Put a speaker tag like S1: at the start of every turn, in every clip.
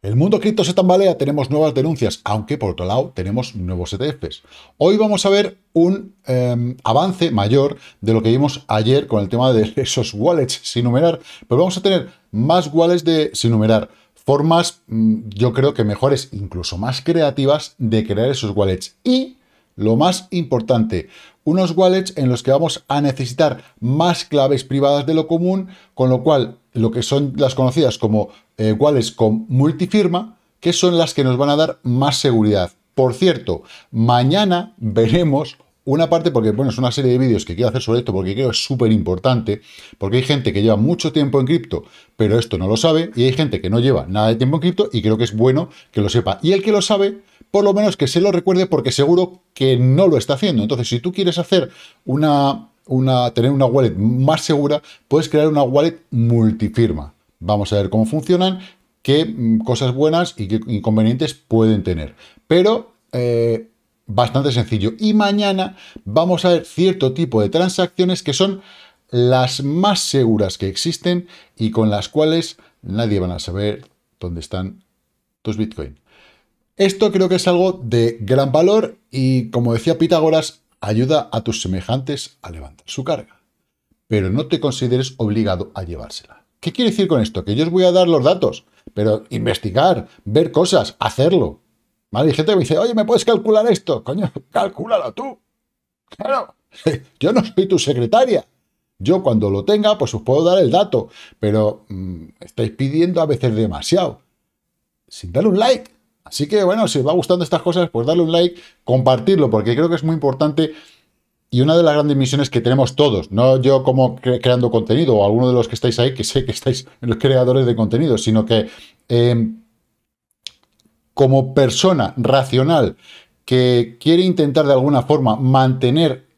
S1: El mundo cripto se tambalea, tenemos nuevas denuncias, aunque por otro lado tenemos nuevos ETFs. Hoy vamos a ver un em, avance mayor de lo que vimos ayer con el tema de esos wallets sin numerar, pero vamos a tener más wallets de sin numerar, formas mm, yo creo que mejores, incluso más creativas de crear esos wallets. Y lo más importante, unos wallets en los que vamos a necesitar más claves privadas de lo común, con lo cual lo que son las conocidas como eh, wallets con multifirma, que son las que nos van a dar más seguridad. Por cierto, mañana veremos una parte porque, bueno, es una serie de vídeos que quiero hacer sobre esto porque creo que es súper importante, porque hay gente que lleva mucho tiempo en cripto, pero esto no lo sabe, y hay gente que no lleva nada de tiempo en cripto y creo que es bueno que lo sepa. Y el que lo sabe, por lo menos que se lo recuerde porque seguro que no lo está haciendo. Entonces, si tú quieres hacer una, una tener una wallet más segura, puedes crear una wallet multifirma. Vamos a ver cómo funcionan, qué mm, cosas buenas y qué inconvenientes pueden tener. Pero eh, bastante sencillo. Y mañana vamos a ver cierto tipo de transacciones que son las más seguras que existen y con las cuales nadie van a saber dónde están tus Bitcoin. Esto creo que es algo de gran valor y, como decía Pitágoras, ayuda a tus semejantes a levantar su carga. Pero no te consideres obligado a llevársela. ¿Qué quiere decir con esto? Que yo os voy a dar los datos, pero investigar, ver cosas, hacerlo. ¿Vale? gente me dice, oye, ¿me puedes calcular esto? Coño, cálculalo tú. Claro, yo no soy tu secretaria. Yo cuando lo tenga, pues os puedo dar el dato, pero mm, estáis pidiendo a veces demasiado. Sin darle un like. Así que bueno, si os va gustando estas cosas, pues darle un like, compartirlo, porque creo que es muy importante y una de las grandes misiones que tenemos todos, no yo como creando contenido o alguno de los que estáis ahí, que sé que estáis los creadores de contenido, sino que em, como persona racional que quiere intentar de alguna forma mantener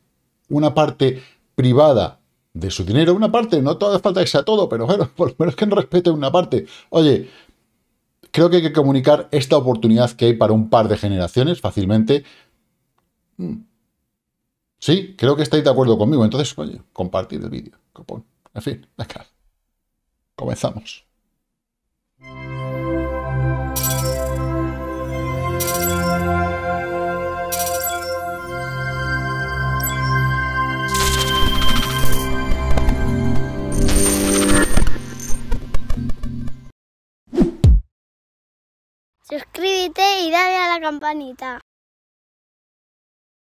S1: una parte privada de su dinero, una parte, no toda falta que sea todo, pero bueno, por lo menos que no respete una parte. Oye, creo que hay que comunicar esta oportunidad que hay para un par de generaciones fácilmente. Mm. Sí, creo que estáis de acuerdo conmigo. Entonces, oye, compartid el vídeo. En fin, acá. Comenzamos.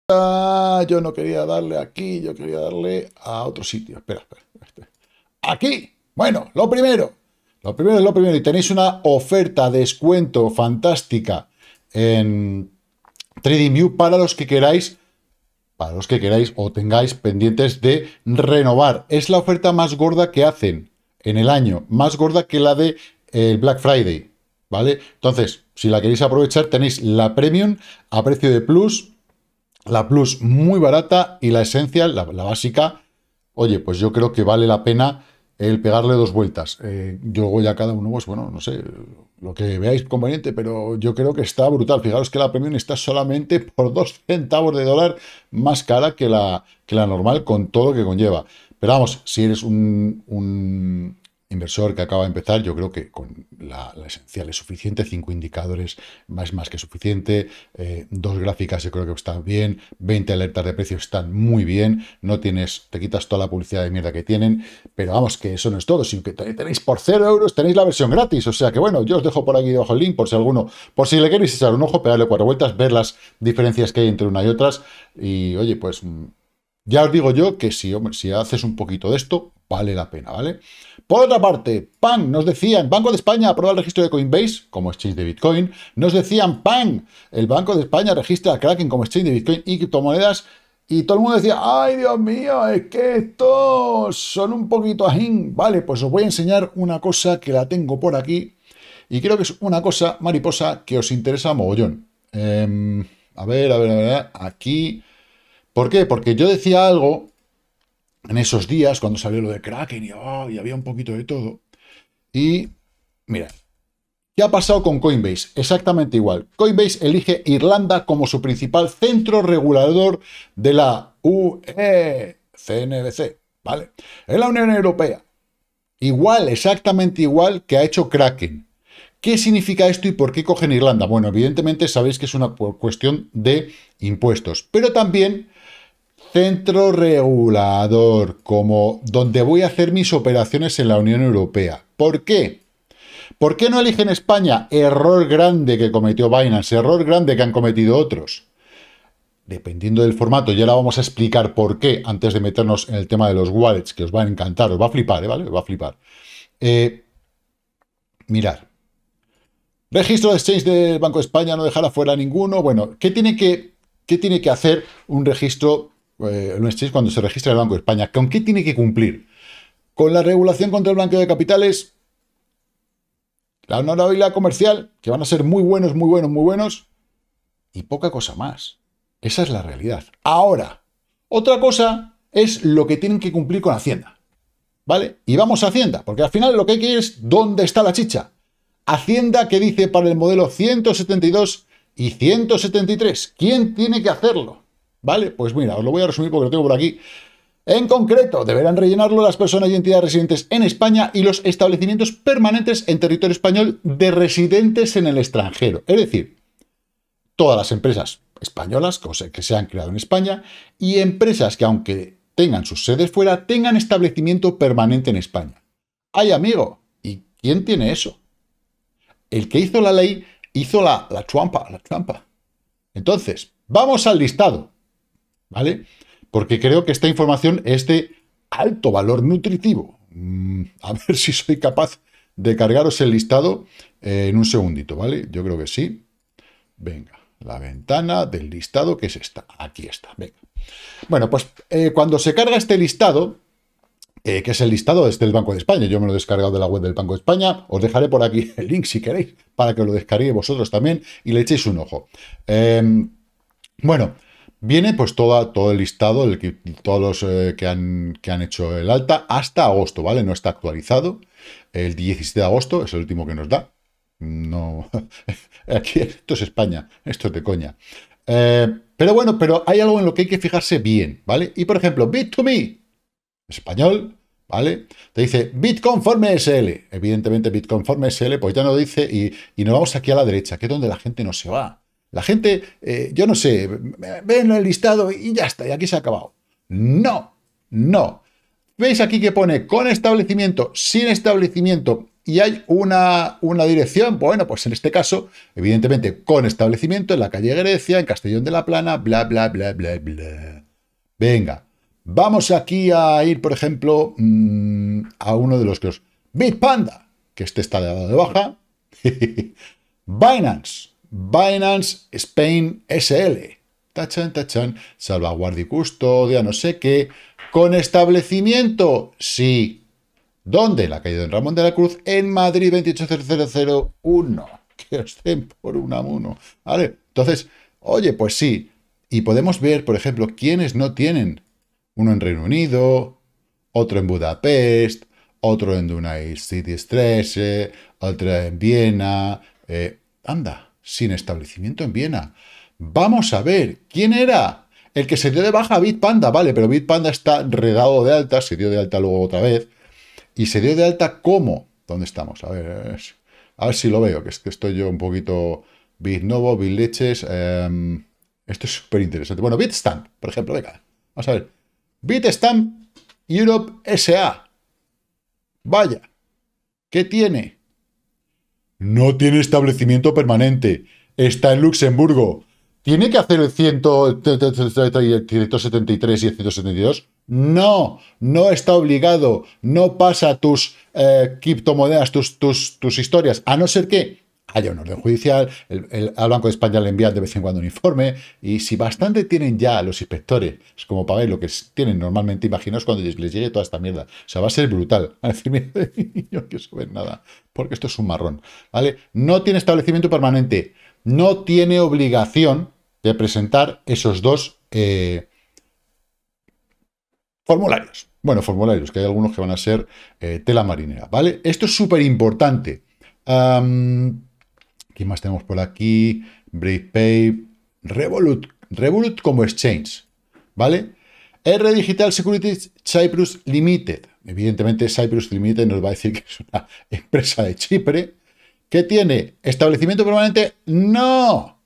S1: Ah, yo no quería darle aquí, yo quería darle a otro sitio. Espera, espera. Aquí. Bueno, lo primero. Lo primero es lo primero. Y tenéis una oferta, de descuento fantástica en Trading View para los que queráis para los que queráis o tengáis pendientes de renovar. Es la oferta más gorda que hacen en el año, más gorda que la de el eh, Black Friday. ¿vale? Entonces, si la queréis aprovechar, tenéis la Premium a precio de Plus, la Plus muy barata y la esencia, la, básica, oye, pues yo creo que vale la pena el pegarle dos vueltas. Eh, yo voy a cada uno, pues bueno, no sé, lo que veáis conveniente, pero yo creo que está brutal. Fijaros que la Premium está solamente por dos centavos de dólar más cara que la, que la normal con todo lo que conlleva. Pero vamos, si eres un inversor que acaba de empezar, yo creo que con la, esencial es suficiente, cinco indicadores más, más que suficiente, eh, dos gráficas yo creo que están bien, 20 alertas de precio están muy bien, no tienes, te quitas toda la publicidad de mierda que tienen, pero vamos, que eso no es todo, sino que tenéis por cero euros, tenéis la versión gratis, o sea que bueno, yo os dejo por aquí debajo el link por si alguno, por si le queréis echar un ojo, pegarle cuatro vueltas, ver las diferencias que hay entre una y otras, y oye, pues mm, ya os digo yo que si, si haces un poquito de esto, vale la pena, ¿vale? Por otra parte, PAN nos decían, Banco de España aprueba el registro de Coinbase como exchange de Bitcoin. Nos decían, PAN, el Banco de España registra a Kraken como exchange de Bitcoin y criptomonedas. Y todo el mundo decía, ay Dios mío, es que estos son un poquito ajín. Vale, pues os voy a enseñar una cosa que la tengo por aquí. Y creo que es una cosa, mariposa, que os interesa mogollón. Em, a ver, a ver, a ver, aquí... ¿Por qué? Porque yo decía algo en esos días cuando salió lo de Kraken oh, y, había un poquito de todo. Y mira, ¿qué ha pasado con Coinbase? Exactamente igual. Coinbase elige Irlanda como su principal centro regulador de la UE, CNBC, ¿vale? En la Unión Europea. Igual, exactamente igual que ha hecho Kraken. ¿Qué significa esto y por qué cogen Irlanda? Bueno, evidentemente sabéis que es una cuestión de impuestos, pero también centro regulador, como donde voy a hacer mis operaciones en la Unión Europea. ¿Por qué? ¿Por qué no eligen España? Error grande que cometió Binance, error grande que han cometido otros. Dependiendo del formato, ya la vamos a explicar por qué antes de meternos en el tema de los wallets, que os va a encantar, os va a flipar, ¿eh? ¿vale? Os va a flipar. Eh, mirar. Registro de exchange del Banco de España, no dejar afuera ninguno. Bueno, ¿qué tiene que, qué tiene que hacer un registro eh, cuando se registra el Banco de España. ¿Con qué tiene que cumplir? Con la regulación contra el blanqueo de capitales, la honorabilidad comercial, que van a ser muy buenos, muy buenos, muy buenos, y poca cosa más. Esa es la realidad. Ahora, otra cosa es lo que tienen que cumplir con Hacienda. ¿Vale? Y vamos a Hacienda, porque al final lo que hay que ir es dónde está la chicha. Hacienda que dice para el modelo 172 y 173. ¿Quién tiene que hacerlo? ¿Vale? Pues mira, os lo voy a resumir porque lo tengo por aquí. En concreto, deberán rellenarlo las personas y entidades residentes en España y los establecimientos permanentes en territorio español de residentes en el extranjero. Es decir, todas las empresas españolas que se han creado en España y empresas que aunque tengan sus sedes fuera, tengan establecimiento permanente en España. ¡Ay, amigo! ¿Y quién tiene eso? El que hizo la ley hizo la, la la trampa. Entonces, vamos al listado. ¿vale? Porque creo que esta información es de alto valor nutritivo. Mm, a ver si soy capaz de cargaros el listado eh, en un segundito, ¿vale? Yo creo que sí. Venga, la ventana del listado, que es esta. Aquí está, venga. Bueno, pues eh, cuando se carga este listado, eh, que es el listado desde el Banco de España, yo me lo he descargado de la web del Banco de España, os dejaré por aquí el link si queréis, para que lo descarguéis vosotros también y le echéis un ojo. Em, bueno, Viene pues todo el listado, todos los eh, que, han, que han hecho el alta hasta agosto, ¿vale? No está actualizado. El 17 de agosto es el último que nos da. No, aquí esto es España, esto es de coña. Eh, pero bueno, pero hay algo en lo que hay que fijarse bien, ¿vale? Y por ejemplo, Bit2Me, español, ¿vale? Te dice Bitconforme SL. Evidentemente, Bitconforme SL, pues ya no dice y, y nos vamos aquí a la derecha, que es donde la gente no se va. La gente, eh, yo no sé, ven el listado y ya está, y aquí se ha acabado. No, no. ¿Veis aquí que pone con establecimiento, sin establecimiento y hay una, una, dirección? Bueno, pues en este caso, evidentemente, con establecimiento en la calle Grecia, en Castellón de la Plana, bla, bla, bla, bla, bla. Venga, vamos aquí a ir, por ejemplo, mm, a uno de los que os... Bitpanda, que este está de baja. Binance, Binance Spain SL. Tachan, tachan, salvaguardia y custodia, no sé qué. ¿Con establecimiento? Sí. ¿Dónde? La calle de Ramón de la Cruz, en Madrid 28001. Que os por una amuno. Vale, entonces, oye, pues sí. Y podemos ver, por ejemplo, quiénes no tienen. Uno en Reino Unido, otro en Budapest, otro en Dunai City 13, eh, otro en Viena. Eh, anda, sin establecimiento en Viena. Vamos a ver, ¿quién era? El que se dio de baja a Bitpanda, vale, pero Bitpanda está redado de alta, se dio de alta luego otra vez. ¿Y se dio de alta cómo? ¿Dónde estamos? A ver, a si lo veo, que, es que estoy yo un poquito... Bitnovo, Bitleches... Em, esto es súper interesante. Bueno, Bitstamp, por ejemplo, venga. Vamos a ver. Bitstamp Europe SA. Vaya. ¿Qué tiene? No tiene establecimiento permanente. Está en Luxemburgo. ¿Tiene que hacer el 173 y el 172? No, no está obligado. No pasa tus eh, criptomonedas, tus, tus, tus historias. A no ser que haya un orden judicial, el, al Banco de España le envían de vez en cuando un informe, y si bastante tienen ya los inspectores, es como para ver lo que tienen normalmente, imaginaos cuando les, llegue toda esta mierda. O sea, va a ser brutal. A decir, no quiero saber nada, porque esto es un marrón. ¿Vale? No tiene establecimiento permanente, no tiene obligación de presentar esos dos eh, formularios. Bueno, formularios, que hay algunos que van a ser eh, tela marinera, ¿vale? Esto es súper importante. ¿Qué más tenemos por aquí? BravePay, Revolut, Revolut como exchange, ¿vale? R Digital Securities Cyprus Limited. Evidentemente, Cyprus Limited nos va a decir que es una empresa de Chipre. ¿Qué tiene? ¿Establecimiento permanente? ¡No!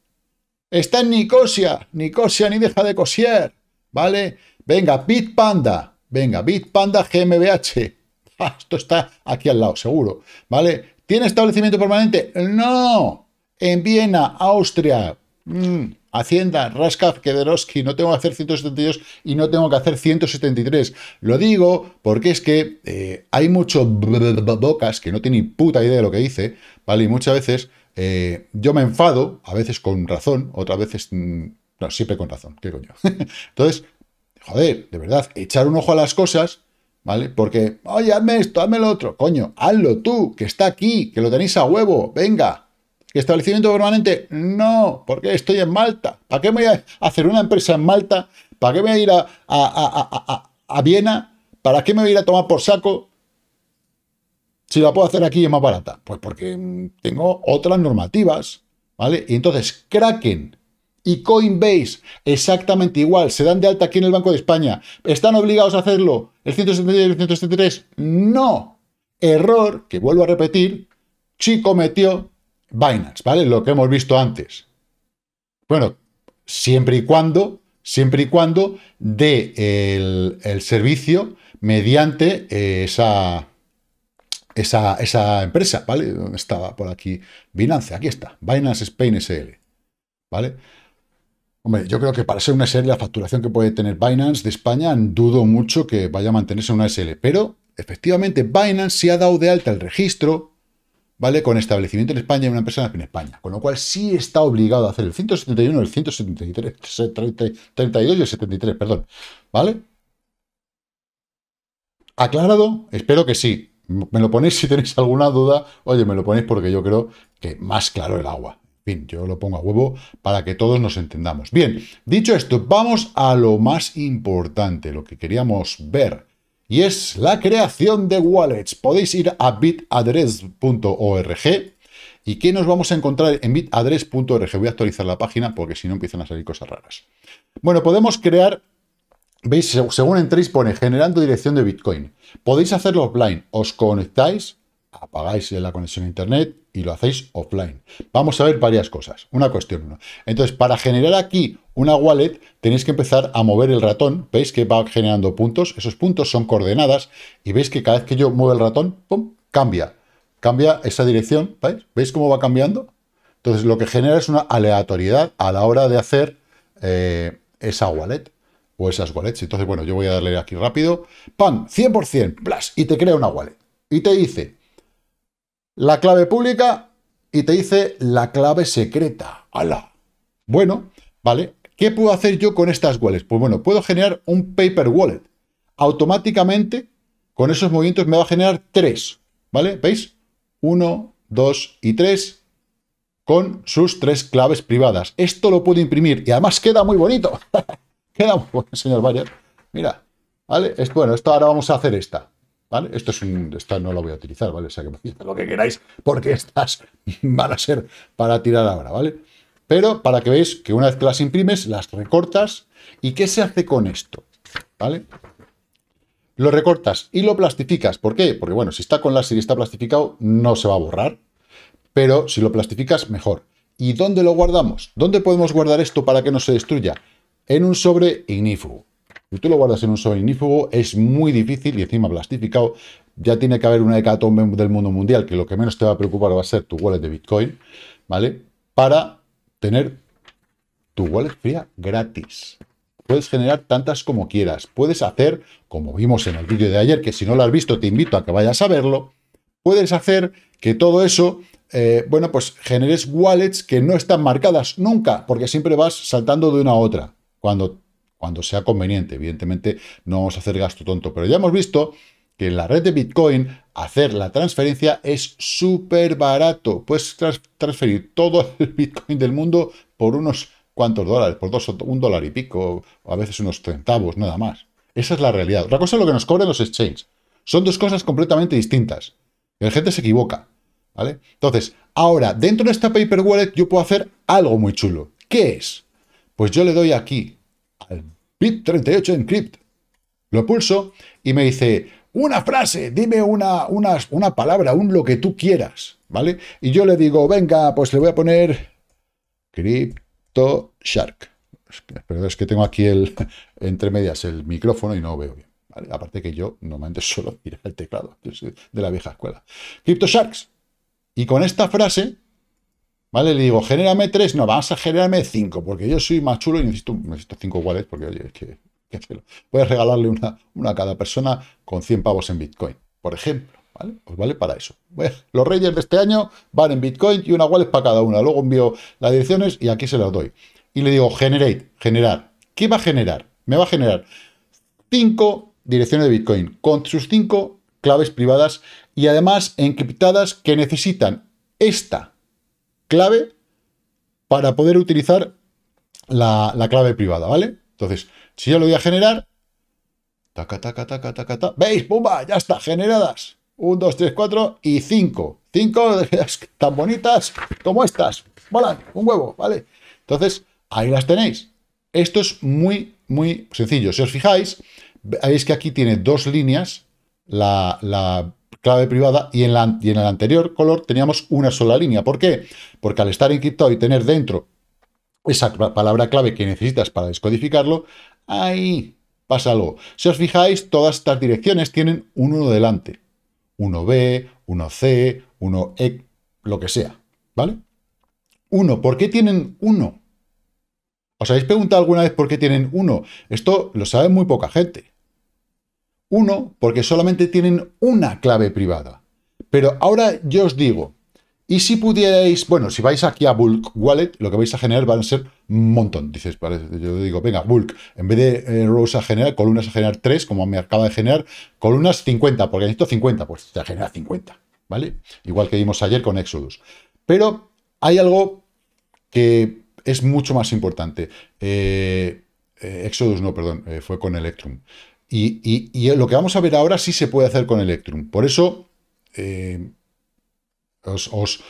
S1: Está en Nicosia. Nicosia ni deja de cosier. ¿Vale? Venga, Bitpanda. Venga, Bitpanda GmbH. Ah, esto está aquí al lado, seguro. ¿Vale? ¿Tiene establecimiento permanente? No. En Viena, Austria. Mm. Hacienda, Raskav, Kederowski, no tengo que hacer 172 y no tengo que hacer 173. Lo digo porque es que eh, hay mucho bocas que no tiene ni puta idea de lo que hice. ¿vale? Y muchas veces eh, yo me enfado, a veces con razón, otras veces, mm, no, siempre con razón, qué coño. Entonces, joder, de verdad, echar un ojo a las cosas ¿vale? Porque, oye, hazme esto, hazme lo otro. Coño, hazlo tú, que está aquí, que lo tenéis a huevo, venga. ¿Que establecimiento permanente? No, porque estoy en Malta. ¿Para qué me voy a hacer una empresa en Malta? ¿Para qué me voy a ir a, Viena? ¿Para qué me voy a ir a tomar por saco? Si la puedo hacer aquí es más barata. Pues porque mm, tengo otras normativas, ¿vale? Y entonces, Kraken, y Coinbase, exactamente igual, se dan de alta aquí en el Banco de España. ¿Están obligados a hacerlo el 172 y el 173? No. Error, que vuelvo a repetir, sí cometió Binance, ¿vale? Lo que hemos visto antes. Bueno, siempre y cuando, siempre y cuando dé el, servicio mediante eh, esa, esa, esa empresa, ¿vale? Estaba por aquí Binance, aquí está, Binance Spain SL, ¿vale? Hombre, yo creo que para ser una SL, la facturación que puede tener Binance de España, dudo mucho que vaya a mantenerse una SL. Pero, efectivamente, Binance se ha dado de alta el registro, ¿vale? Con establecimiento en España y una empresa en España. Con lo cual, sí está obligado a hacer el 171, el 173, 32 y el 73, perdón. ¿Vale? ¿Aclarado? Espero que sí. Me lo ponéis si tenéis alguna duda. Oye, me lo ponéis porque yo creo que más claro el agua fin, yo lo pongo a huevo para que todos nos entendamos. Bien, dicho esto, vamos a lo más importante, lo que queríamos ver, y es la creación de wallets. Podéis ir a bitaddress.org ¿Y que nos vamos a encontrar en bitaddress.org? Voy a actualizar la página porque si no empiezan a salir cosas raras. Bueno, podemos crear ¿Veis? Según entréis pone generando dirección de Bitcoin. Podéis hacerlo offline. Os conectáis, apagáis la conexión a Internet, y lo hacéis offline. Vamos a ver varias cosas. Una cuestión, Entonces, para generar aquí una wallet, tenéis que empezar a mover el ratón. Veis que va generando puntos. Esos puntos son coordenadas y veis que cada vez que yo muevo el ratón, ¡pum!, cambia. Cambia esa dirección, ¿veis? ¿Veis cómo va cambiando? Entonces, lo que genera es una aleatoriedad a la hora de hacer eh, esa wallet o esas wallets. Entonces, bueno, yo voy a darle aquí rápido. ¡Pam! 100%, ¡plas! Y te crea una wallet. Y te dice, la clave pública y te dice la clave secreta. ¡Hala! Bueno, vale. ¿Qué puedo hacer yo con estas wallets? Pues bueno, puedo generar un paper wallet. Automáticamente, con esos movimientos me va a generar tres. ¿Vale? ¿Veis? Uno, dos y tres con sus tres claves privadas. Esto lo puedo imprimir y además queda muy bonito. queda muy bonito, señor Bayer. Mira, ¿vale? es bueno, esto ahora vamos a hacer esta. ¿Vale? Esto, es un, no lo voy a utilizar, ¿vale? O sea, que lo que queráis, porque estas van a ser para tirar ahora, ¿vale? Pero para que veáis que una vez que las imprimes, las recortas. ¿Y qué se hace con esto? ¿Vale? Lo recortas y lo plastificas. ¿Por qué? Porque, bueno, si está con láser y está plastificado, no se va a borrar. Pero si lo plastificas, mejor. ¿Y dónde lo guardamos? ¿Dónde podemos guardar esto para que no se destruya? En un sobre ignífugo y tú lo guardas en un sobrinífugo, es muy difícil y encima plastificado. Ya tiene que haber una hecatombe del mundo mundial, que lo que menos te va a preocupar va a ser tu wallet de Bitcoin, ¿vale? Para tener tu wallet fría gratis. Puedes generar tantas como quieras. Puedes hacer, como vimos en el vídeo de ayer, que si no lo has visto te invito a que vayas a verlo, puedes hacer que todo eso eh, bueno, pues generes wallets que no están marcadas nunca, porque siempre vas saltando de una a otra. Cuando cuando sea conveniente. Evidentemente no vamos a hacer gasto tonto, pero ya hemos visto que en la red de Bitcoin hacer la transferencia es súper barato. Puedes transferir todo el Bitcoin del mundo por unos cuantos dólares, por dos, un dólar y pico, o a veces unos centavos, nada más. Esa es la realidad. Otra cosa es lo que nos cobran los exchanges. Son dos cosas completamente distintas. La gente se equivoca. ¿vale? Entonces, ahora, dentro de esta paper wallet yo puedo hacer algo muy chulo. ¿Qué es? Pues yo le doy aquí, al pip 38 Crypt. Lo pulso y me dice, una frase, dime una, una, una palabra, un lo que tú quieras, ¿vale? Y yo le digo, venga, pues le voy a poner Crypto Shark. Pero es que tengo aquí el, entre medias el micrófono y no veo bien. Aparte que yo normalmente solo mira el teclado de la vieja escuela. Crypto Sharks. Y con esta frase ¿Vale? Le digo, genérame tres, no, vas a generarme cinco, porque yo soy más chulo y necesito, cinco wallets, porque oye, es que, Voy a regalarle una, una, a cada persona con 100 pavos en Bitcoin, por ejemplo, ¿vale? Os vale para eso. los reyes de este año van en Bitcoin y una wallet para cada una. Luego envío las direcciones y aquí se las doy. Y le digo, generate, generar. ¿Qué va a generar? Me va a generar cinco direcciones de Bitcoin con sus cinco claves privadas y además encriptadas que necesitan esta clave para poder utilizar la, clave privada, ¿vale? Entonces, si yo lo voy a generar, taca, taca, taca, taca, taca, ¿veis? ¡Pumba! Ya está, generadas. 1, 2, 3, 4 y 5. 5 tan bonitas como estas. Volan, un huevo, ¿vale? Entonces, ahí las tenéis. Esto es muy, muy sencillo. Si os fijáis, veis que aquí tiene dos líneas, la, la clave privada y en, la, en el anterior color teníamos una sola línea. ¿Por qué? Porque al estar encriptado y tener dentro esa palabra clave que necesitas para descodificarlo, ahí pasa algo. Si os fijáis, todas estas direcciones tienen un delante. 1B, 1C, 1E, lo que sea. ¿Vale? Uno. ¿Por qué tienen uno? ¿Os habéis preguntado alguna vez por qué tienen uno? Esto lo sabe muy poca gente. Uno, porque solamente tienen una clave privada. Pero ahora yo os digo, y si pudierais, bueno, si vais aquí a Bulk Wallet, lo que vais a generar van a ser un montón. Dices, parece, yo digo, venga, Bulk, en vez de eh, rows a generar, columnas a generar tres, como me acaba de generar, columnas 50, porque necesito 50, pues te genera 50, ¿vale? Igual que vimos ayer con Exodus. Pero hay algo que es mucho más importante. Eh, eh, Exodus no, perdón, fue con Electrum. Y, lo que vamos a ver ahora sí se puede hacer con Electrum. Por eso eh, os,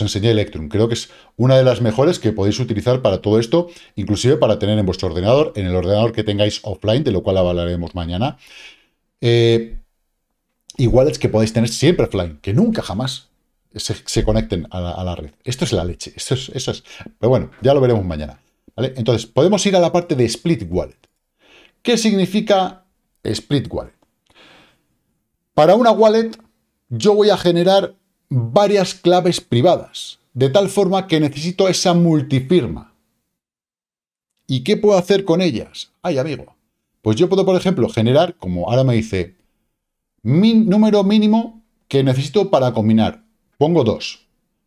S1: enseñé Electrum. Creo que es una de las mejores que podéis utilizar para todo esto, inclusive para tener en vuestro ordenador, en el ordenador que tengáis offline, de lo cual hablaremos mañana. y eh, wallets que podéis tener siempre offline, que nunca jamás se, conecten a la, red. Esto es la leche, eso es. Pero bueno, ya lo veremos mañana. Entonces, podemos ir a la parte de Split Wallet. ¿Qué significa Split Wallet? Para una wallet yo voy a generar varias claves privadas, de tal forma que necesito esa multifirma. ¿Y qué puedo hacer con ellas? Ay, amigo. Pues yo puedo, por ejemplo, generar, como ahora me dice, mi número mínimo que necesito para combinar. Pongo dos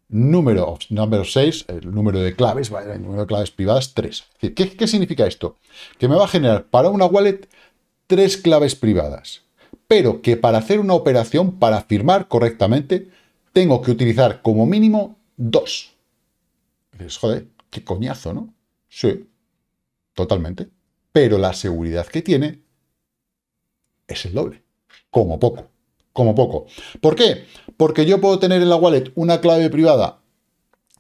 S1: número, número 6, el número de claves, número de claves privadas 3. ¿Qué, significa esto? Que me va a generar para una wallet 3 claves privadas, pero que para hacer una operación, para firmar correctamente, tengo que utilizar como mínimo dos. dices, joder, qué coñazo, ¿no? Sí, totalmente. Pero la seguridad que tiene es el doble, como poco, como poco. ¿Por qué? Porque yo puedo tener en la wallet una clave privada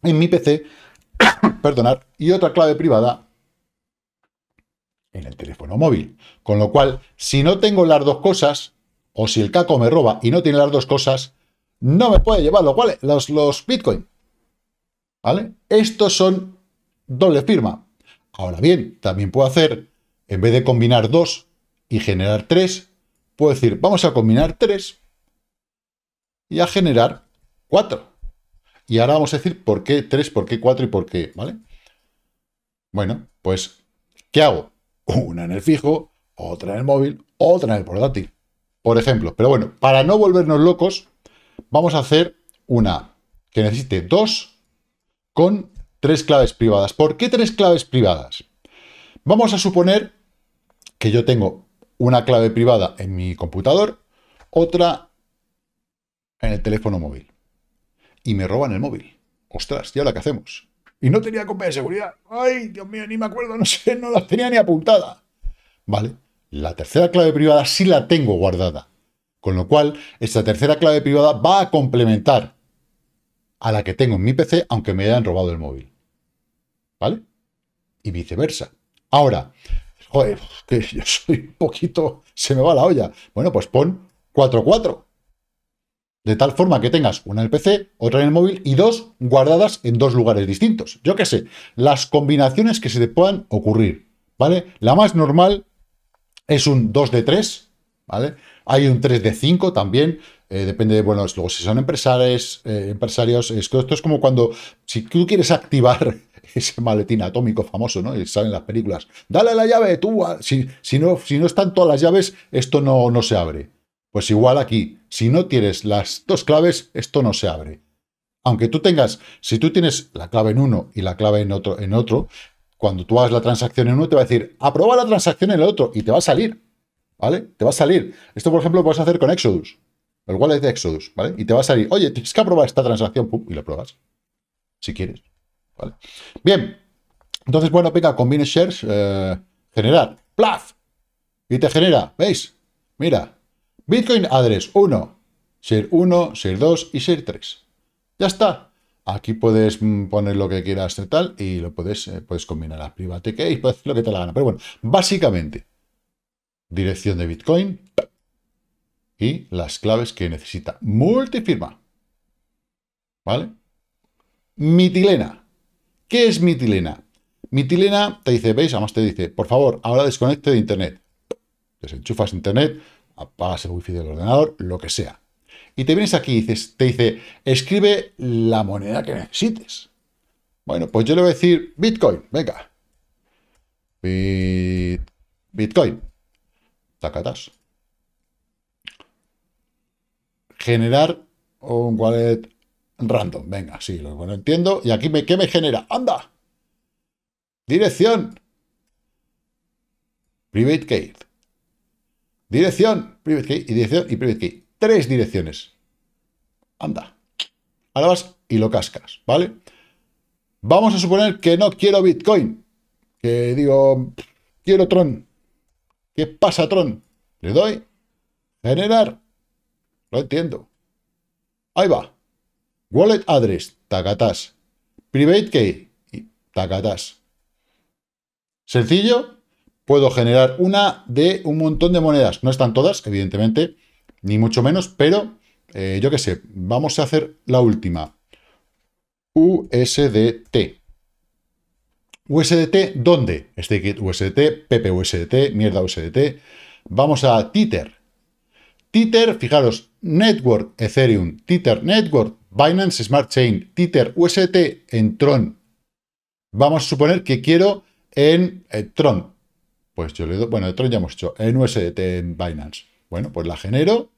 S1: en mi PC, perdonar, y otra clave privada en el teléfono móvil. Con lo cual, si no tengo las dos cosas, o si el caco me roba y no tiene las dos cosas, no me puede llevar los, wallet, los, los Bitcoin. ¿Vale? Estos son doble firma. Ahora bien, también puedo hacer, en vez de combinar dos y generar tres, puedo decir, vamos a combinar tres y a generar cuatro Y ahora vamos a decir por qué 3, por qué 4 y por qué, ¿vale? Bueno, pues, ¿qué hago? Una en el fijo, otra en el móvil, otra en el portátil, por ejemplo. Pero bueno, para no volvernos locos, vamos a hacer una que necesite dos con tres claves privadas. ¿Por qué tres claves privadas? Vamos a suponer que yo tengo una clave privada en mi computador, otra en el teléfono móvil. Y me roban el móvil. Ostras, ¿y ahora qué hacemos? Y no tenía copia de seguridad. Ay, Dios mío, ni me acuerdo, no sé, no la tenía ni apuntada. Vale, la tercera clave privada sí la tengo guardada. Con lo cual, esta tercera clave privada va a complementar a la que tengo en mi PC, aunque me hayan robado el móvil. ¿Vale? Y viceversa. Ahora, joder, que yo soy un poquito... Se me va la olla. Bueno, pues pon 4-4 de tal forma que tengas una en el PC, otra en el móvil y dos guardadas en dos lugares distintos. Yo qué sé, las combinaciones que se te puedan ocurrir, ¿vale? La más normal es un 2 de 3, ¿vale? Hay un 3 de 5 también, eh, depende de, bueno, luego si son empresarios, eh, empresarios esto, es como cuando, si tú quieres activar ese maletín atómico famoso, ¿no? Y salen las películas, dale la llave, tú, si, si, no, si no están todas las llaves, esto no, no se abre. Pues igual aquí, si no tienes las dos claves, esto no se abre. Aunque tú tengas, si tú tienes la clave en uno y la clave en otro, en otro cuando tú hagas la transacción en uno, te va a decir, aprueba la transacción en el otro, y te va a salir, ¿vale? Te va a salir. Esto, por ejemplo, lo puedes hacer con Exodus, el wallet de Exodus, ¿vale? Y te va a salir, oye, tienes que aprobar esta transacción, pum, y la pruebas, si quieres, ¿vale? Bien, entonces, bueno, pega combine shares, eh, generar, plaf, y te genera, ¿veis? Mira, Bitcoin address 1, ser 1, ser 2 y ser 3. Ya está. Aquí puedes mm, poner lo que quieras tal y lo puedes, eh, puedes combinar a private key, puedes hacer lo que te la gana. Pero bueno, básicamente, dirección de Bitcoin y las claves que necesita. Multifirma. ¿Vale? Mitilena. ¿Qué es mitilena? Mitilena te dice, veis, además te dice, por favor, ahora desconecte de internet. Desenchufas internet, apagas el wifi del ordenador, lo que sea. Y te vienes aquí y dices, te dice, escribe la moneda que necesites. Bueno, pues yo le voy a decir Bitcoin, venga. Bitcoin. Tacatas. Generar un wallet random. Venga, sí, lo entiendo. ¿Y aquí me, qué me genera? ¡Anda! Dirección. Private Gate. Dirección, private key y dirección y private key. Tres direcciones. Anda. Ahora vas y lo cascas, ¿vale? Vamos a suponer que no quiero Bitcoin. Que digo, quiero Tron. ¿Qué pasa, Tron? Le doy. Generar. Lo entiendo. Ahí va. Wallet address. tagatas, Private key. Y Sencillo, puedo generar una de un montón de monedas. No están todas, evidentemente, ni mucho menos, pero eh, yo qué sé, vamos a hacer la última. USDT. USDT, ¿dónde? kit USDT, PPUSDT, mierda USDT. Vamos a Tether. Tether, fijaros, Network Ethereum, Tether Network, Binance Smart Chain, Tether USDT en Tron. Vamos a suponer que quiero en eh, Tron. Pues yo le doy, bueno, otro ya hemos hecho, en USDT, en Binance. Bueno, pues la genero,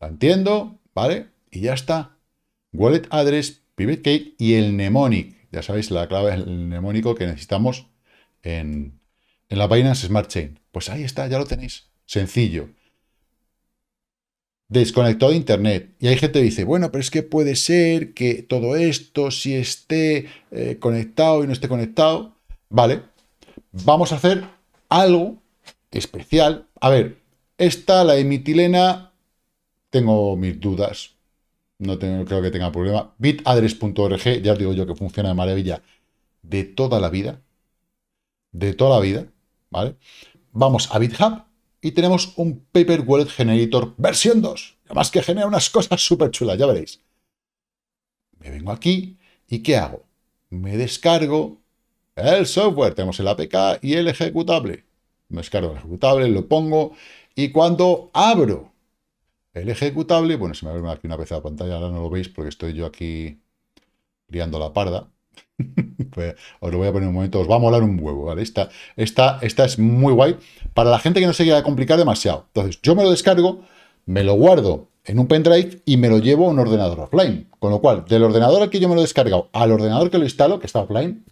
S1: la entiendo, ¿vale? Y ya está. Wallet address, pivot key y el mnemonic. Ya sabéis, la clave es el mnemónico que necesitamos en, la Binance Smart Chain. Pues ahí está, ya lo tenéis. Sencillo. Desconectado de Internet. Y hay gente que dice, bueno, pero es que puede ser que todo esto, si esté eh, conectado y no esté conectado. Vale, vamos a hacer algo especial. A ver, esta, la emitilena tengo mis dudas. No, tengo, creo que tenga problema. Bitadres.org, ya os digo yo que funciona de maravilla de toda la vida. De toda la vida, ¿vale? Vamos a BitHub y tenemos un Paper world Generator versión 2. Además que genera unas cosas súper chulas, ya veréis. Me vengo aquí y ¿qué hago? Me descargo el software, tenemos el APK y el ejecutable. Me descargo el ejecutable, lo pongo y cuando abro el ejecutable, bueno, se me abre aquí una vez la pantalla, ahora no lo veis porque estoy yo aquí liando la parda. Pues, os lo voy a poner un momento, os va a molar un huevo, ¿vale? Esta, esta, esta es muy guay para la gente que no se quiera complicar demasiado. Entonces, yo me lo descargo, me lo guardo en un pendrive y me lo llevo a un ordenador offline. Con lo cual, del ordenador al que yo me lo he descargado al ordenador que lo instalo, que está offline,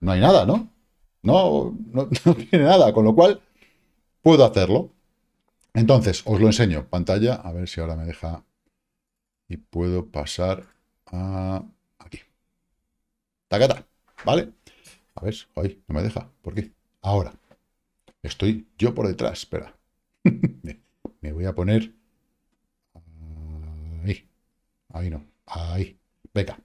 S1: no hay nada, ¿no? No, no, tiene nada, con lo cual puedo hacerlo. Entonces, os lo enseño. Pantalla, a ver si ahora me deja... Y puedo pasar a... aquí. Tacata, ¿vale? A ver, hoy no me deja. ¿Por qué? Ahora. Estoy yo por detrás, espera. me voy a poner... Ahí. Ahí no. Ahí. Venga.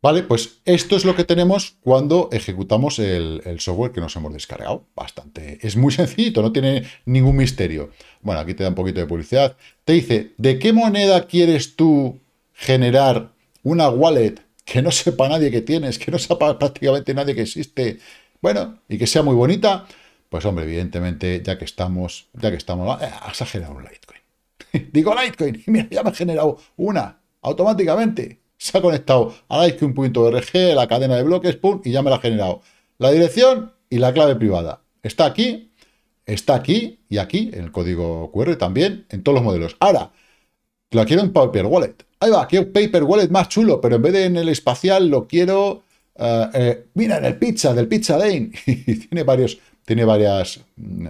S1: Vale, pues esto es lo que tenemos cuando ejecutamos el, software que nos hemos descargado. Bastante. Es muy sencillito, no tiene ningún misterio. Bueno, aquí te da un poquito de publicidad. Te dice, ¿de qué moneda quieres tú generar una wallet que no sepa nadie que tienes, que no sepa prácticamente nadie que existe? Bueno, y que sea muy bonita. Pues hombre, evidentemente, ya que estamos, ya que estamos, eh, has generado un Litecoin. Digo Litecoin, y mira, ya me ha generado una automáticamente se ha conectado a rg la cadena de bloques, pum, y ya me la ha generado. La dirección y la clave privada. Está aquí, está aquí y aquí, en el código QR también, en todos los modelos. Ahora, lo quiero en Paper Wallet. Ahí va, quiero Paper Wallet más chulo, pero en vez de en el espacial lo quiero... Eh, eh, mira, en el pizza, del Pizza Lane. y tiene, varios, tiene varias mm,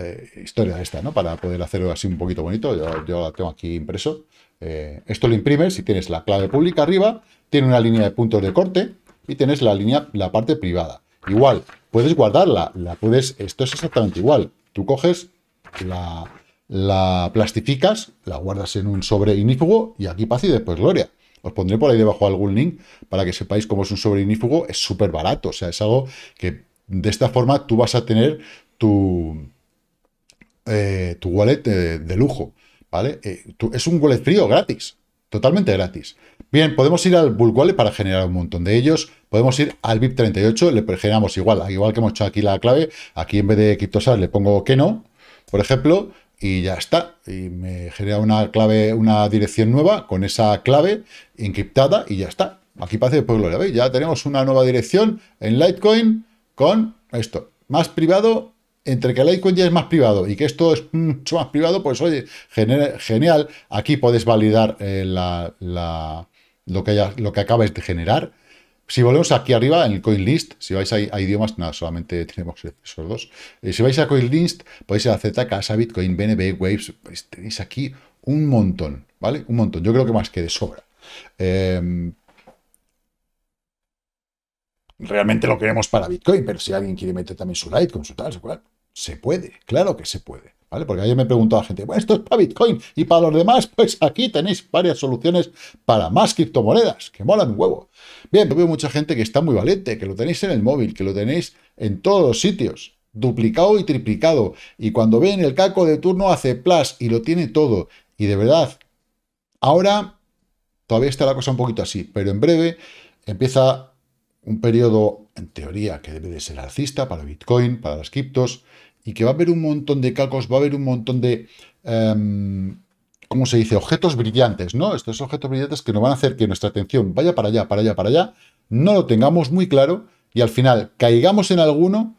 S1: eh, historias esta, ¿no? Para poder hacerlo así un poquito bonito. yo la tengo aquí impreso. Eh, esto lo imprimes y tienes la clave pública arriba, tiene una línea de puntos de corte y tienes la línea, la parte privada. Igual, puedes guardarla, la puedes, esto es exactamente igual. Tú coges la, plastificas, la guardas en un sobre inífugo y aquí paz y después gloria. Os pondré por ahí debajo algún link para que sepáis cómo es un sobre inífugo. Es súper barato, o sea, es algo que de esta forma tú vas a tener tu, eh, tu wallet eh, de lujo. ¿vale? Eh, tú, es un wallet frío gratis, totalmente gratis. Bien, podemos ir al bull Wallet para generar un montón de ellos. Podemos ir al VIP38, le generamos igual, igual que hemos hecho aquí la clave. Aquí en vez de criptosar le pongo que no, por ejemplo, y ya está. Y me genera una clave, una dirección nueva con esa clave encriptada y ya está. Aquí parece después lo ¿veis? Ya tenemos una nueva dirección en Litecoin con esto. Más privado, entre que Litecoin ya es más privado y que esto es mucho más privado, pues oye, genial, aquí puedes validar eh, la, lo, que haya, lo que acabas de generar. Si volvemos aquí arriba, en el CoinList, si vais a, idiomas, nada, solamente tenemos esos dos. Eh, si vais a CoinList, podéis ir a casa Bitcoin, BNB, Waves, pues, tenéis aquí un montón, ¿vale? Un montón, yo creo que más que de sobra. Em, realmente lo queremos para Bitcoin, pero si alguien quiere meter también su Litecoin, su tal, se puede, claro que se puede. ¿Vale? Porque ayer me preguntó la gente, bueno, esto es para Bitcoin y para los demás, pues aquí tenéis varias soluciones para más criptomonedas, que molan un huevo. Bien, pues veo mucha gente que está muy valiente, que lo tenéis en el móvil, que lo tenéis en todos los sitios, duplicado y triplicado. Y cuando ven el caco de turno hace plus y lo tiene todo. Y de verdad, ahora todavía está la cosa un poquito así, pero en breve empieza un periodo, en teoría, que debe de ser alcista para Bitcoin, para las criptos, y que va a haber un montón de calcos, va a haber un montón de, em, ¿cómo se dice?, objetos brillantes, ¿no? Estos objetos brillantes que nos van a hacer que nuestra atención vaya para allá, para allá, para allá, no lo tengamos muy claro y al final caigamos en alguno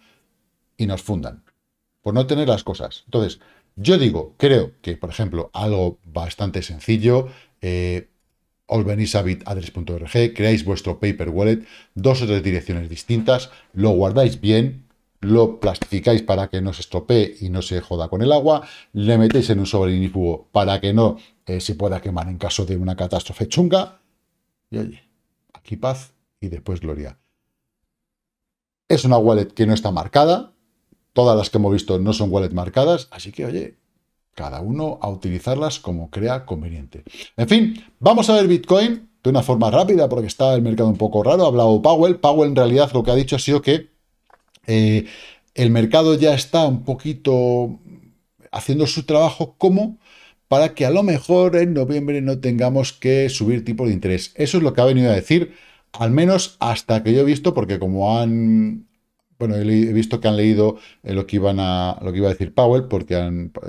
S1: y nos fundan, por no tener las cosas. Entonces, yo digo, creo que, por ejemplo, algo bastante sencillo, eh, os venís a bitadres.org, creáis vuestro paper wallet, dos o tres direcciones distintas, lo guardáis bien, lo plastificáis para que no se estropee y no se joda con el agua, le metéis en un sobrenífugo para que no eh, se pueda quemar en caso de una catástrofe chunga, y oye, aquí paz y después gloria. Es una wallet que no está marcada, todas las que hemos visto no son wallets marcadas, así que oye, cada uno a utilizarlas como crea conveniente. En fin, vamos a ver Bitcoin de una forma rápida porque está el mercado un poco raro. Ha hablado Powell. Powell en realidad lo que ha dicho ha sido que eh, el mercado ya está un poquito haciendo su trabajo como para que a lo mejor en noviembre no tengamos que subir tipos de interés. Eso es lo que ha venido a decir, al menos hasta que yo he visto, porque como han bueno, he, visto que han leído eh, lo, que iba a decir Powell, porque hay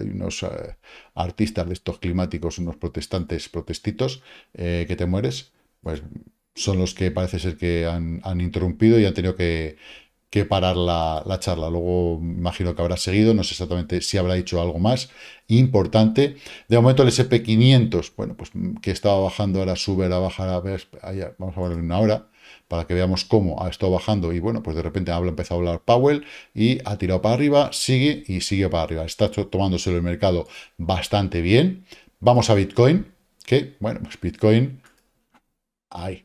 S1: unos eh, artistas de estos climáticos, unos protestantes, protestitos, eh, que te mueres, pues son los que parece ser que han, interrumpido y han tenido que, parar la, charla. Luego imagino que habrá seguido, no sé exactamente si habrá dicho algo más importante. De momento el SP500, bueno, pues que estaba bajando, ahora sube, ahora baja, vamos a ver en una hora para que veamos cómo ha estado bajando y bueno, pues de repente habla empezado a hablar Powell y ha tirado para arriba, sigue y sigue para arriba. Está tomándoselo el mercado bastante bien. Vamos a Bitcoin, que bueno, pues Bitcoin, ahí.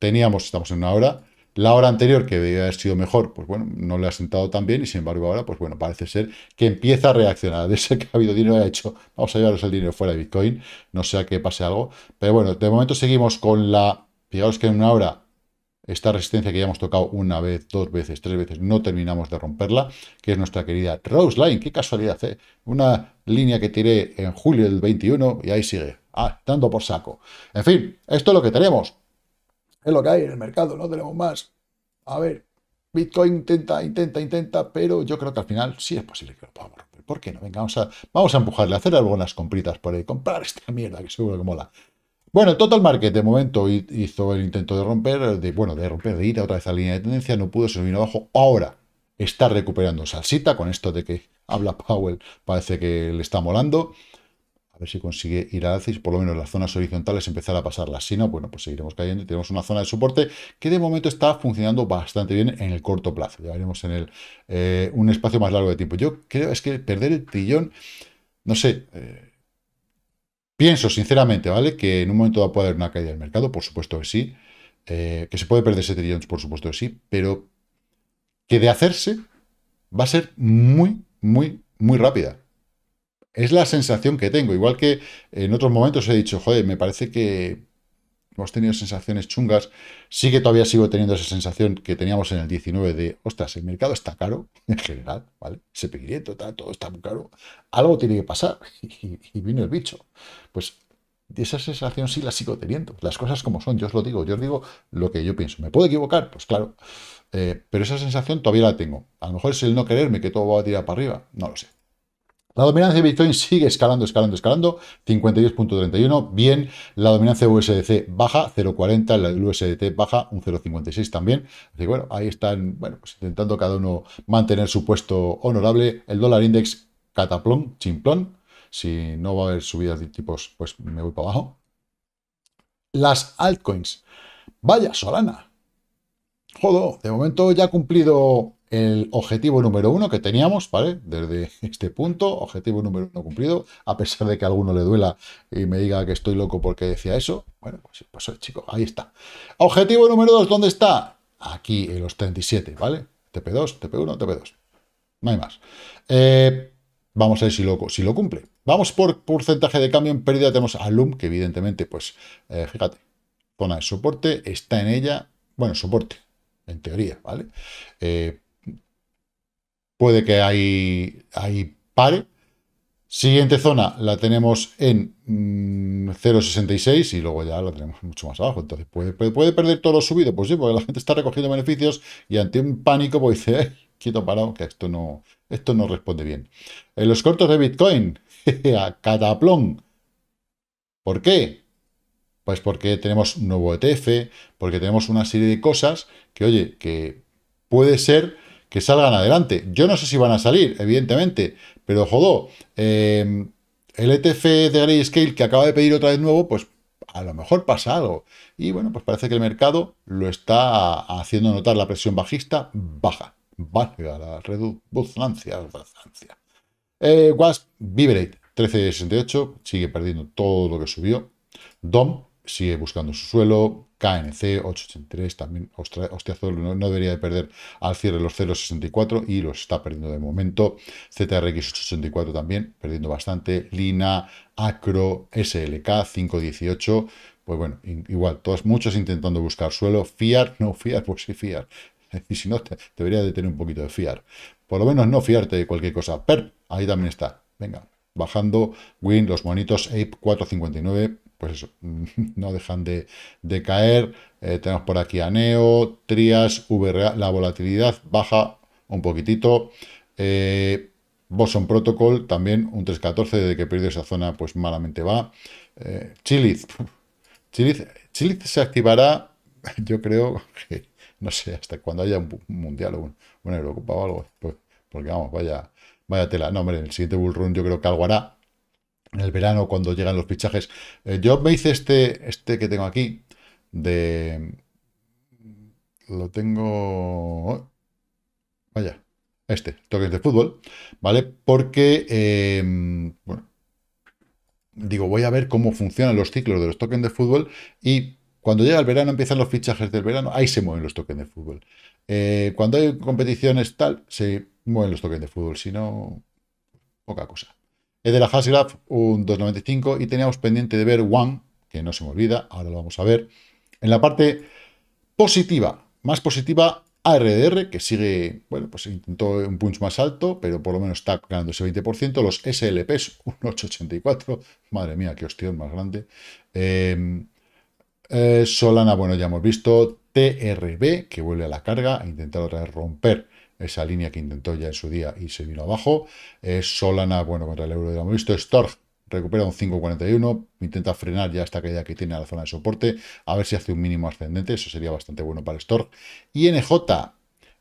S1: Teníamos, estamos en una hora, la hora anterior, que veía haber sido mejor, pues bueno, no le ha sentado tan bien y sin embargo ahora, pues bueno, parece ser que empieza a reaccionar. De ser que ha habido dinero, ha hecho, vamos a llevaros el dinero fuera de Bitcoin, no sea que pase algo. Pero bueno, de momento seguimos con la, fijaos que en una hora esta resistencia que ya hemos tocado una vez, dos veces, tres veces, no terminamos de romperla, que es nuestra querida Rose Line, qué casualidad, ¿eh? Una línea que tiré en julio del 21 y ahí sigue, ah, dando por saco. En fin, esto es lo que tenemos. Es lo que hay en el mercado, no tenemos más. A ver, Bitcoin intenta, intenta, intenta, pero yo creo que al final sí es posible que lo podamos romper. ¿Por qué no? Venga, a, vamos a empujarle, a hacer algunas compritas por ahí, comprar esta mierda que seguro que mola. Bueno, Total Market de momento hizo el intento de romper, de, bueno, de romper, de ir a otra vez a la línea de tendencia, no pudo, se vino abajo. Ahora está recuperando salsita con esto de que habla Powell, parece que le está molando. A ver si consigue ir a alza por lo menos las zonas horizontales empezar a pasarlas. Si no, bueno, pues seguiremos cayendo tenemos una zona de soporte que de momento está funcionando bastante bien en el corto plazo. Ya veremos en el, eh, un espacio más largo de tiempo. Yo creo es que perder el trillón, no sé... Eh, Pienso sinceramente, ¿vale? Que en un momento va a haber una caída del mercado, por supuesto que sí. Eh, que se puede perder 7 trillones, por supuesto que sí. Pero que de hacerse va a ser muy, muy, muy rápida. Es la sensación que tengo. Igual que en otros momentos he dicho, joder, me parece que hemos tenido sensaciones chungas. Sí que todavía sigo teniendo esa sensación que teníamos en el 19 de, ostras, el mercado está caro en general, ¿vale? Se total, todo está muy caro. Algo tiene que pasar y, vino el bicho. Pues esa sensación sí la sigo teniendo. Las cosas como son, yo os lo digo, yo os digo lo que yo pienso. ¿Me puedo equivocar? Pues claro. Eh, pero esa sensación todavía la tengo. A lo mejor es el no quererme que todo va a tirar para arriba. No lo sé. La dominancia de Bitcoin sigue escalando, escalando, escalando. 52.31, bien. La dominancia de USDC baja 0.40, la USDT baja un 0.56 también. Así que bueno, ahí están, bueno, pues intentando cada uno mantener su puesto honorable. El dólar index cataplón, chimplón. Si no va a haber subidas de tipos, pues me voy para abajo. Las altcoins. Vaya, Solana. Jodo, de momento ya ha cumplido el objetivo número uno que teníamos, ¿vale? Desde este punto, objetivo número uno cumplido, a pesar de que a alguno le duela y me diga que estoy loco porque decía eso, bueno, pues, pues eh, chico, ahí está. Objetivo número dos, ¿dónde está? Aquí, en los 37, ¿vale? TP2, TP1, TP2. No hay más. Eh, vamos a ver si lo, si lo cumple. Vamos por porcentaje de cambio en pérdida. Tenemos a LUM, que evidentemente, pues, eh, fíjate, zona de soporte, está en ella, bueno, soporte, en teoría, ¿vale? Eh, puede que ahí, pare. Siguiente zona la tenemos en 0.66 mm, y luego ya la tenemos mucho más abajo. Entonces, ¿puede, perder todo lo subido? Pues sí, porque la gente está recogiendo beneficios y ante un pánico pues dice, eh, quieto parado, que esto no, esto no responde bien. En los cortos de Bitcoin, a cataplón. ¿Por qué? Pues porque tenemos un nuevo ETF, porque tenemos una serie de cosas que, oye, que puede ser que salgan adelante. Yo no sé si van a salir, evidentemente, pero jodó. Em, el ETF de Grayscale que acaba de pedir otra vez nuevo, pues a lo mejor pasa algo. Y bueno, pues parece que el mercado lo está haciendo notar la presión bajista baja. Baja la redundancia. redundancia. Eh, Wasp, Vibrate, 13.68, sigue perdiendo todo lo que subió. DOM sigue buscando su suelo. KNC 883, también hostia no, no debería de perder al cierre los 0.64 y los está perdiendo de momento. ZRX 884 también, perdiendo bastante. Lina, Acro, SLK 518, pues bueno, igual, todos muchos intentando buscar suelo. Fiar, no fiar, pues sí fiar. Y si no, te, debería de tener un poquito de fiar. Por lo menos no fiarte de cualquier cosa. PER, ahí también está. Venga, bajando. Win, los monitos, Ape 459 pues eso, no dejan de, caer. Eh, tenemos por aquí a Neo, Trias, VRA, la volatilidad baja un poquitito. Eh, Boson Protocol, también un 3.14, desde que pierde esa zona, pues malamente va. Eh, Chiliz. Chiliz. se activará, yo creo que, no sé, hasta cuando haya un mundial o un, una Eurocopa o algo, pues, porque vamos, vaya, vaya tela. No, hombre, en el siguiente Bull Run yo creo que algo hará, en el verano cuando llegan los fichajes. Eh, yo me hice este, este que tengo aquí, de... Lo tengo... Oh, vaya, este, toques de fútbol, ¿vale? Porque, em, bueno, digo, voy a ver cómo funcionan los ciclos de los tokens de fútbol y cuando llega el verano empiezan los fichajes del verano, ahí se mueven los tokens de fútbol. Eh, cuando hay competiciones tal, se mueven los tokens de fútbol, si no, poca cosa de la Hasgraph, un 2.95, y teníamos pendiente de ver One, que no se me olvida, ahora lo vamos a ver. En la parte positiva, más positiva, ARDR, que sigue, bueno, pues intentó un punch más alto, pero por lo menos está ganando ese 20%. Los SLPs, un 8,84. Madre mía, qué hostión más grande. Em, eh, Solana, bueno, ya hemos visto. TRB, que vuelve a la carga, a e intentar otra vez romper esa línea que intentó ya en su día y se vino abajo. Solana, bueno, contra el euro ya hemos visto. Storch, recupera un 5.41, intenta frenar ya esta caída que tiene a la zona de soporte, a ver si hace un mínimo ascendente, eso sería bastante bueno para Y NJ,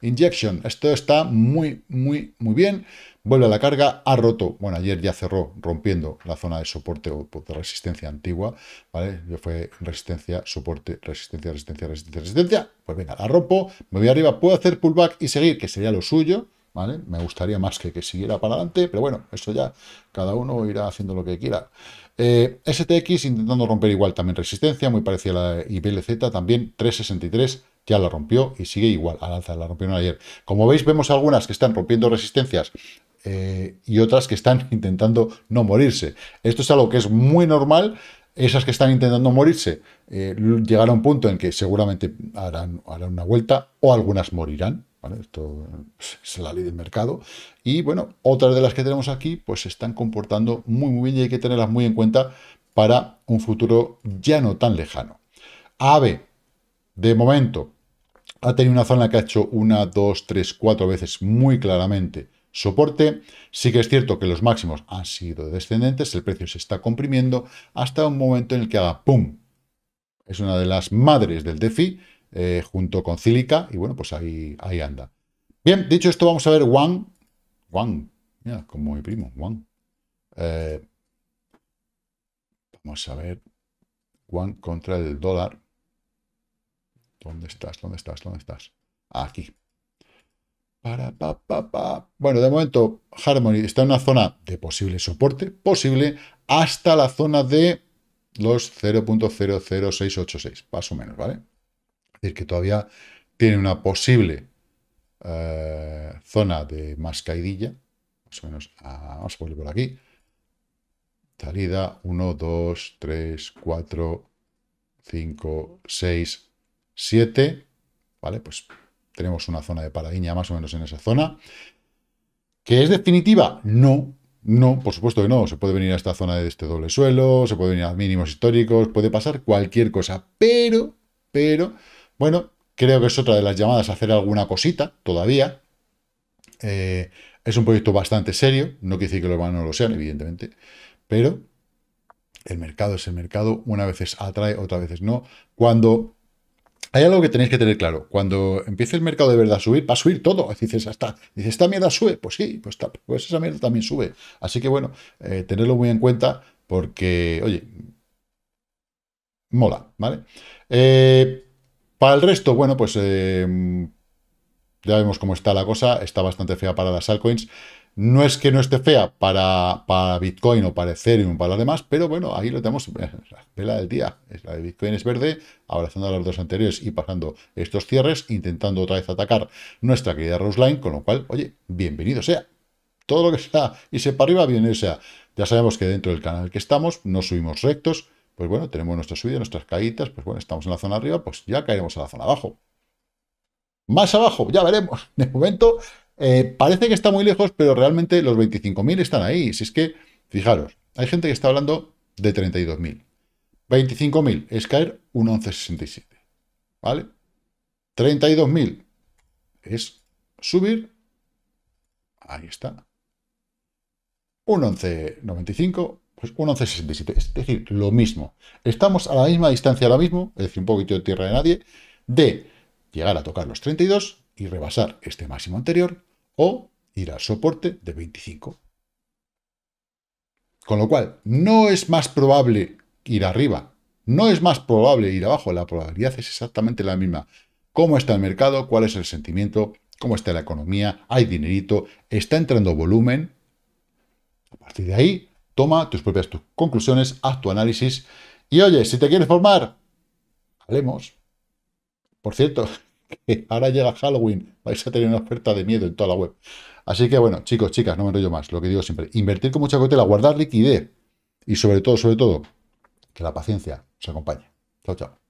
S1: Injection, esto está muy, muy, muy bien. Vuelve a la carga, ha roto, bueno, ayer ya cerró rompiendo la zona de soporte o de resistencia antigua, ¿vale? Yo fue resistencia, soporte, resistencia, resistencia, resistencia, resistencia. Pues venga, la rompo, me voy arriba, puedo hacer pullback y seguir, que sería lo suyo, ¿vale? Me gustaría más que que siguiera para adelante, pero bueno, eso ya, cada uno irá haciendo lo que quiera. Eh, STX intentando romper igual también resistencia, muy parecida a la IBLZ también 363, ya la rompió y sigue igual al alza, la rompieron ayer. Como veis, vemos algunas que están rompiendo resistencias eh, y otras que están intentando no morirse. Esto es algo que es muy normal. Esas que están intentando morirse eh, a un punto en que seguramente harán, una vuelta o algunas morirán. Esto pues, es la ley del mercado. Y bueno, otras de las que tenemos aquí pues se están comportando muy, muy bien y hay que tenerlas muy en cuenta para un futuro ya no tan lejano. AVE, de momento, ha tenido una zona que ha hecho una, dos, tres, cuatro veces muy claramente soporte. Sí que es cierto que los máximos han sido descendentes, el precio se está comprimiendo hasta un momento en el que haga ¡pum! Es una de las madres del DeFi, eh, junto con Cílica, y bueno, pues ahí, ahí anda. Bien, dicho esto, vamos a ver Juan Juan mira, como mi primo, Juan eh, vamos a ver Juan contra el dólar. ¿Dónde estás? ¿Dónde estás? ¿Dónde estás? Aquí. Bueno, de momento Harmony está en una zona de posible soporte, posible, hasta la zona de los 0.00686, más o menos, ¿vale? Es decir, que todavía tiene una posible eh, zona de más caidilla, más o menos, ah, vamos a ponerlo por aquí, salida 1, 2, 3, 4, 5, 6, 7, ¿vale? Pues tenemos una zona de paradiña más o menos en esa zona. ¿Que es definitiva? No, no, por supuesto que no. Se puede venir a esta zona de este doble suelo, se puede venir a mínimos históricos, puede pasar cualquier cosa. Pero, pero, bueno, creo que es otra de las llamadas a hacer alguna cosita todavía. Eh, es un proyecto bastante serio, no quiere decir que los no lo sean, evidentemente, pero el mercado es el mercado, una vez atrae, otra vez no. Cuando hay algo que tenéis que tener claro. Cuando empiece el mercado de verdad a subir, va a subir todo. Dices, hasta, ah, esta mierda sube. Pues sí, pues, está pues esa mierda también sube. Así que bueno, tenedlo eh, tenerlo muy en cuenta porque, oye, mola, ¿vale? Eh, para el resto, bueno, pues eh, ya vemos cómo está la cosa. Está bastante fea para las altcoins. No es que no esté fea para, para Bitcoin o para Ethereum, para las demás, pero bueno, ahí lo tenemos, eh, la vela del día. Es la de Bitcoin es verde, abrazando a los dos anteriores y pasando estos cierres, intentando otra vez atacar nuestra querida Rose con lo cual, oye, bienvenido sea. Todo lo que sea y se para arriba, bienvenido sea. Ya sabemos que dentro del canal que estamos, no subimos rectos, pues bueno, tenemos nuestra subida, nuestras caídas, pues bueno, estamos en la zona arriba, pues ya caeremos a la zona abajo. Más abajo, ya veremos. De momento, eh, parece que está muy lejos, pero realmente los 25.000 están ahí. Si es que, fijaros, hay gente que está hablando de 32.000. 25.000 es caer un 11,67. ¿Vale? 32.000 es subir. Ahí está. Un 11,95, pues un 11,67. Es decir, lo mismo. Estamos a la misma distancia ahora mismo, es decir, un poquito de tierra de nadie, de llegar a tocar los 32 y rebasar este máximo anterior o ir al soporte de 25. Con lo cual, no es más probable ir arriba, no es más probable ir abajo, la probabilidad es exactamente la misma. ¿Cómo está el mercado? ¿Cuál es el sentimiento? ¿Cómo está la economía? ¿Hay dinerito? ¿Está entrando volumen? A partir de ahí, toma tus propias conclusiones, haz tu análisis. Y oye, si te quieres formar, hablemos. Por cierto, que ahora llega Halloween, vais a tener una oferta de miedo en toda la web. Así que bueno, chicos, chicas, no me enrollo más, lo que digo siempre, invertir con mucha cautela, guardar liquidez y sobre todo, sobre todo, que la paciencia os acompañe. Chao, chao.